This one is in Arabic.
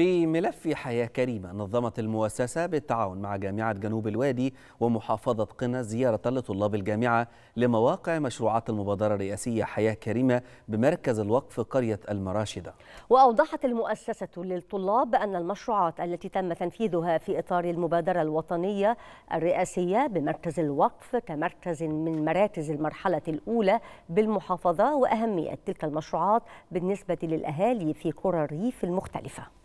في ملف حياة كريمة نظمت المؤسسة بالتعاون مع جامعة جنوب الوادي ومحافظة قنا زيارة لطلاب الجامعة لمواقع مشروعات المبادرة الرئاسية حياة كريمة بمركز الوقف قرية المراشدة وأوضحت المؤسسة للطلاب أن المشروعات التي تم تنفيذها في إطار المبادرة الوطنية الرئاسية بمركز الوقف كمركز من مراكز المرحلة الأولى بالمحافظة وأهمية تلك المشروعات بالنسبة للأهالي في قرى الريف المختلفة